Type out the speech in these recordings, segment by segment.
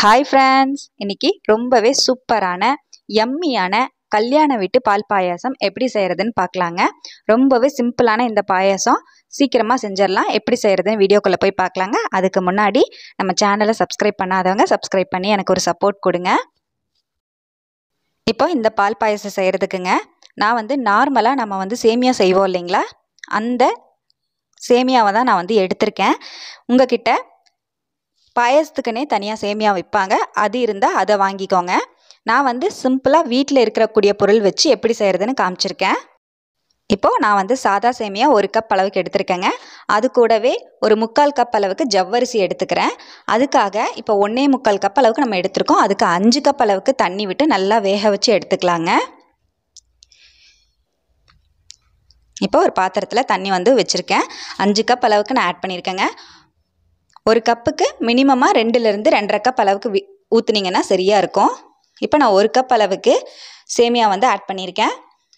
hi friends இன்னைக்கு ரொம்பவே சூப்பரான எம்மியான கல்யாண வீட்டு பால் பாயாசம் எப்படி செய்கிறதுன்னு பார்க்கலாங்க ரொம்பவே சிம்பிளான இந்த பாயாசம் சீக்கிரமாக செஞ்சிடலாம் எப்படி செய்கிறதுன்னு வீடியோக்குள்ளே போய் பார்க்கலாங்க அதுக்கு முன்னாடி நம்ம சேனலை சப்ஸ்கிரைப் பண்ணாதவங்க சப்ஸ்கிரைப் பண்ணி எனக்கு ஒரு சப்போர்ட் கொடுங்க இப்போ இந்த பால் பாயாசம் செய்கிறதுக்குங்க நான் வந்து நார்மலாக நம்ம வந்து சேமியா செய்வோம் இல்லைங்களா அந்த சேமியாவை தான் நான் வந்து எடுத்திருக்கேன் உங்ககிட்ட பாயசத்துக்குன்னே தனியாக சேமியா வைப்பாங்க அது இருந்தால் அதை வாங்கிக்கோங்க நான் வந்து சிம்பிளாக வீட்டில் இருக்கக்கூடிய பொருள் வச்சு எப்படி செய்கிறதுன்னு காமிச்சிருக்கேன் இப்போது நான் வந்து சாதா சேமியா ஒரு கப் அளவுக்கு எடுத்திருக்கேங்க அது கூடவே ஒரு முக்கால் கப் அளவுக்கு ஜவ்வரிசி எடுத்துக்கிறேன் அதுக்காக இப்போ ஒன்றே முக்கால் கப் அளவுக்கு நம்ம எடுத்திருக்கோம் அதுக்கு அஞ்சு கப் அளவுக்கு தண்ணி விட்டு நல்லா வேக வச்சு எடுத்துக்கலாங்க இப்போ ஒரு பாத்திரத்தில் தண்ணி வந்து வச்சுருக்கேன் அஞ்சு கப் அளவுக்கு நான் ஆட் பண்ணியிருக்கேங்க ஒரு கப்புக்கு மினிமமாக ரெண்டுலேருந்து ரெண்டரை கப் அளவுக்கு வி ஊற்றுனீங்கன்னா சரியாக இருக்கும் இப்போ நான் ஒரு கப் அளவுக்கு சேமியா வந்து ஆட் பண்ணியிருக்கேன்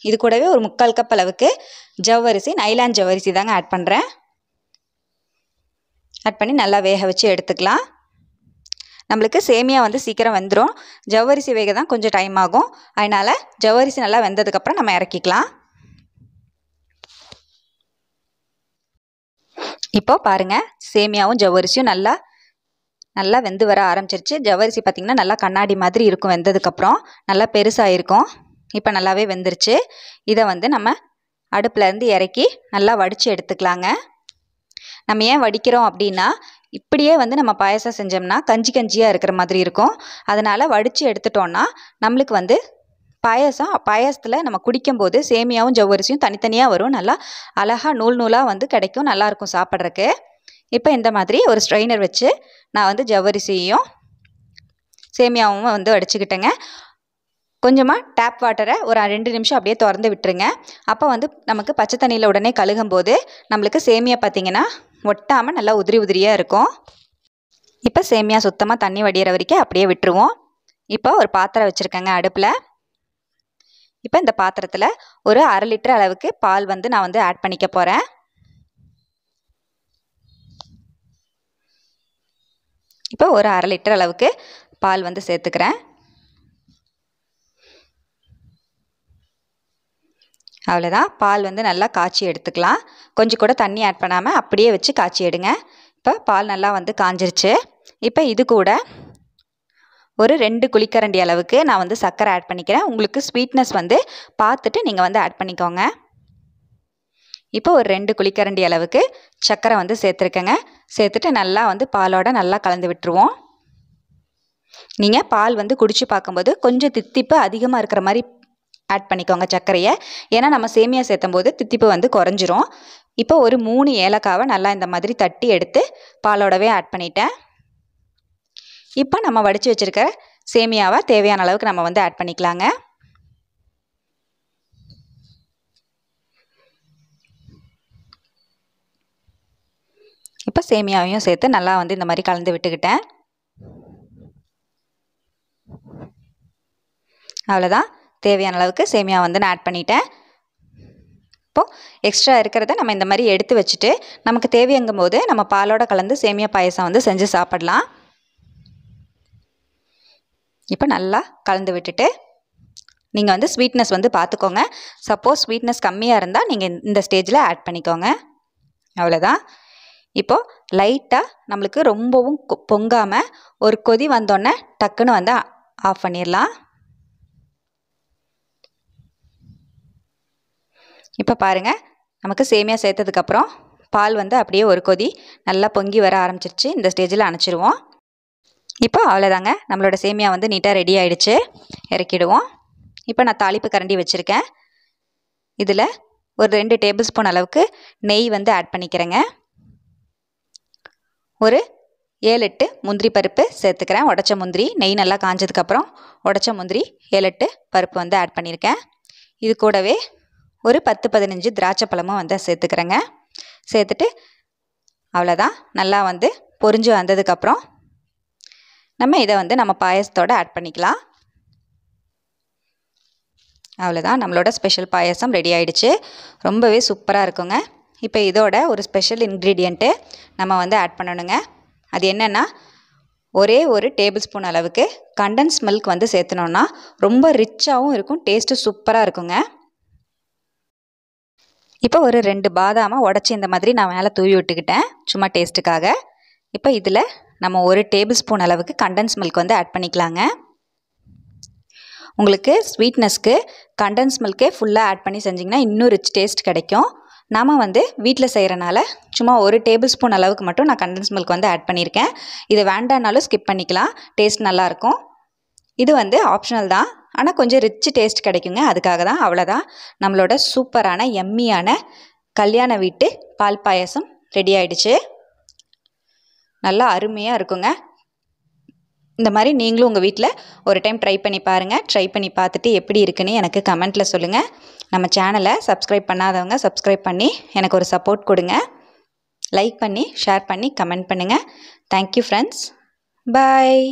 இது கூடவே ஒரு முக்கால் கப் அளவுக்கு ஜவ்வரிசி நைலான் ஜவ்வரிசி தாங்க ஆட் பண்ணுறேன் ஆட் பண்ணி நல்லா வேக வச்சு எடுத்துக்கலாம் நம்மளுக்கு சேமியா வந்து சீக்கிரம் வெந்துடும் ஜவ்வரிசி வேக தான் கொஞ்சம் டைம் ஆகும் அதனால் ஜவ்வரிசி நல்லா வெந்ததுக்கப்புறம் நம்ம இறக்கிக்கலாம் இப்போ பாருங்கள் சேமியாவும் ஜவ்வரிசியும் நல்லா நல்லா வெந்து வர ஆரம்பிச்சிருச்சு ஜவ்வரிசி பார்த்தீங்கன்னா நல்லா கண்ணாடி மாதிரி இருக்கும் வெந்ததுக்கப்புறம் நல்லா பெருசாக இருக்கும் இப்போ நல்லாவே வெந்துருச்சு இதை வந்து நம்ம அடுப்புலேருந்து இறக்கி நல்லா வடித்து எடுத்துக்கலாங்க நம்ம ஏன் வடிக்கிறோம் அப்படின்னா இப்படியே வந்து நம்ம பாயசம் செஞ்சோம்னா கஞ்சி கஞ்சியாக இருக்கிற மாதிரி இருக்கும் அதனால் வடித்து எடுத்துட்டோன்னா நம்மளுக்கு வந்து பாயசம் பாயசத்தில் நம்ம குடிக்கும்போது சேமியாவும் ஜவ்வரிசியும் தனித்தனியாக வரும் நல்லா அழகாக நூல் நூலாக வந்து கிடைக்கும் நல்லாயிருக்கும் சாப்பிட்றக்கு இப்போ இந்த மாதிரி ஒரு ஸ்ட்ரைனர் வச்சு நான் வந்து ஜவ்வரிசியும் சேமியாவும் வந்து அடிச்சுக்கிட்டேங்க கொஞ்சமாக டேப் வாட்டரை ஒரு ரெண்டு நிமிஷம் அப்படியே திறந்து விட்டுருங்க அப்போ வந்து நமக்கு பச்சை தண்ணியில் உடனே கழுகும் போது நம்மளுக்கு சேமியா பார்த்திங்கன்னா ஒட்டாமல் நல்லா உதிரி உதிரியாக இருக்கும் இப்போ சேமியா சுத்தமாக தண்ணி வடிகிற வரைக்கும் அப்படியே விட்டுருவோம் இப்போ ஒரு பாத்திரம் வச்சுருக்கேங்க அடுப்பில் இப்போ இந்த பாத்திரத்தில் ஒரு அரை லிட்டர் அளவுக்கு பால் வந்து நான் வந்து ஆட் பண்ணிக்க போகிறேன் இப்போ ஒரு அரை லிட்டர் அளவுக்கு பால் வந்து சேர்த்துக்கிறேன் அவ்வளோதான் பால் வந்து நல்லா காய்ச்சி எடுத்துக்கலாம் கொஞ்சம் கூட தண்ணி ஆட் பண்ணாமல் அப்படியே வச்சு காய்ச்சி எடுங்க இப்போ பால் நல்லா வந்து காஞ்சிருச்சு இப்போ இது கூட ஒரு ரெண்டு குழிக்கரண்டி அளவுக்கு நான் வந்து சர்க்கரை ஆட் பண்ணிக்கிறேன் உங்களுக்கு ஸ்வீட்னஸ் வந்து பார்த்துட்டு நீங்கள் வந்து ஆட் பண்ணிக்கோங்க இப்போ ஒரு ரெண்டு குழிக்கரண்டி அளவுக்கு சர்க்கரை வந்து சேர்த்துருக்கேங்க சேர்த்துட்டு நல்லா வந்து பாலோட நல்லா கலந்து விட்டுருவோம் நீங்கள் பால் வந்து குடித்து பார்க்கும்போது கொஞ்சம் தித்திப்பு அதிகமாக இருக்கிற மாதிரி ஆட் பண்ணிக்கோங்க சர்க்கரையை ஏன்னா நம்ம சேமியா சேர்த்தும் போது தித்திப்பு வந்து குறைஞ்சிரும் இப்போ ஒரு மூணு ஏலக்காவை நல்லா இந்த மாதிரி தட்டி எடுத்து பாலோடவே ஆட் பண்ணிட்டேன் இப்போ நம்ம வடித்து வச்சுருக்க சேமியாவை தேவையான அளவுக்கு நம்ம வந்து ஆட் பண்ணிக்கலாங்க இப்போ சேமியாவையும் சேர்த்து நல்லா வந்து இந்த மாதிரி கலந்து விட்டுக்கிட்டேன் அவ்வளோதான் தேவையான அளவுக்கு சேமியா வந்து நான் ஆட் பண்ணிட்டேன் இப்போது எக்ஸ்ட்ரா இருக்கிறத நம்ம இந்த மாதிரி எடுத்து வச்சுட்டு நமக்கு தேவையங்கும் போது நம்ம பாலோட கலந்து சேமியா பாயசம் வந்து செஞ்சு சாப்பிடலாம் இப்போ நல்லா கலந்து விட்டுட்டு நீங்கள் வந்து ஸ்வீட்னஸ் வந்து பார்த்துக்கோங்க சப்போஸ் ஸ்வீட்னஸ் கம்மியாக இருந்தால் நீங்கள் இந்த ஸ்டேஜில் ஆட் பண்ணிக்கோங்க அவ்வளோதான் இப்போது லைட்டாக நம்மளுக்கு ரொம்பவும் பொங்காமல் ஒரு கொதி வந்தோடனே டக்குன்னு வந்து ஆஃப் பண்ணிடலாம் இப்போ பாருங்கள் நமக்கு சேமியாக சேர்த்ததுக்கப்புறம் பால் வந்து அப்படியே ஒரு கொதி நல்லா பொங்கி வர ஆரம்பிச்சிருச்சு இந்த ஸ்டேஜில் அணைச்சிருவோம் இப்போ அவ்வளோதாங்க நம்மளோட சேமியா வந்து நீட்டாக ரெடி ஆகிடுச்சு இறக்கிடுவோம் இப்போ நான் தாளிப்பு கரண்டி வச்சுருக்கேன் இதில் ஒரு ரெண்டு டேபிள் ஸ்பூன் அளவுக்கு நெய் வந்து ஆட் பண்ணிக்கிறேங்க ஒரு ஏழு எட்டு முந்திரி பருப்பு சேர்த்துக்கிறேன் உடச்ச முந்திரி நெய் நல்லா காஞ்சதுக்கப்புறம் உடச்ச முந்திரி ஏழு எட்டு பருப்பு வந்து ஆட் பண்ணியிருக்கேன் இது கூடவே ஒரு பத்து பதினஞ்சு திராட்சை பழமும் வந்து சேர்த்துக்கிறேங்க சேர்த்துட்டு அவ்வளோதான் நல்லா வந்து பொறிஞ்சு வந்ததுக்கப்புறம் நம்ம இதை வந்து நம்ம பாயசத்தோடு ஆட் பண்ணிக்கலாம் அவ்வளோதான் நம்மளோட ஸ்பெஷல் பாயசம் ரெடி ஆகிடுச்சு ரொம்பவே சூப்பராக இருக்குங்க இப்போ இதோட ஒரு ஸ்பெஷல் இன்க்ரீடியண்ட்டு நம்ம வந்து ஆட் பண்ணணுங்க அது என்னென்னா ஒரே ஒரு டேபிள் ஸ்பூன் அளவுக்கு கண்டன்ஸ் மில்க் வந்து சேர்த்துனோன்னா ரொம்ப ரிச்சாகவும் இருக்கும் டேஸ்ட்டு சூப்பராக இருக்குங்க இப்போ ஒரு ரெண்டு பாதாமை உடச்சி இந்த மாதிரி நான் மேலே தூவி விட்டுக்கிட்டேன் சும்மா டேஸ்ட்டுக்காக இப்போ இதில் நம்ம ஒரு டேபிள் ஸ்பூன் அளவுக்கு கண்டன்ஸ் மில்க் வந்து ஆட் பண்ணிக்கலாங்க உங்களுக்கு ஸ்வீட்னஸ்க்கு கண்டன்ஸ் மில்க்கே ஃபுல்லாக ஆட் பண்ணி செஞ்சிங்கன்னா இன்னும் ரிச் டேஸ்ட் கிடைக்கும் நாம் வந்து வீட்டில் செய்கிறனால சும்மா ஒரு டேபிள் ஸ்பூன் அளவுக்கு மட்டும் நான் கண்டன்ஸ் மில்க் வந்து ஆட் பண்ணியிருக்கேன் இது வேண்டானாலும் ஸ்கிப் பண்ணிக்கலாம் டேஸ்ட் நல்லாயிருக்கும் இது வந்து ஆப்ஷனல் தான் ஆனால் கொஞ்சம் ரிச் டேஸ்ட் கிடைக்குங்க அதுக்காக தான் அவ்வளோதான் நம்மளோட சூப்பரான எம்மியான கல்யாண வீட்டு பால் பாயசம் ரெடி ஆகிடுச்சு நல்லா அருமையாக இருக்குங்க இந்த மாதிரி நீங்களும் உங்கள் வீட்டில் ஒரு டைம் ட்ரை பண்ணி பாருங்கள் ட்ரை பண்ணி பார்த்துட்டு எப்படி இருக்குன்னு எனக்கு கமெண்ட்டில் சொல்லுங்கள் நம்ம சேனலை சப்ஸ்கிரைப் பண்ணாதவங்க சப்ஸ்கிரைப் பண்ணி எனக்கு ஒரு சப்போர்ட் கொடுங்க லைக் பண்ணி ஷேர் பண்ணி கமெண்ட் பண்ணுங்கள் தேங்க்யூ ஃப்ரெண்ட்ஸ் பாய்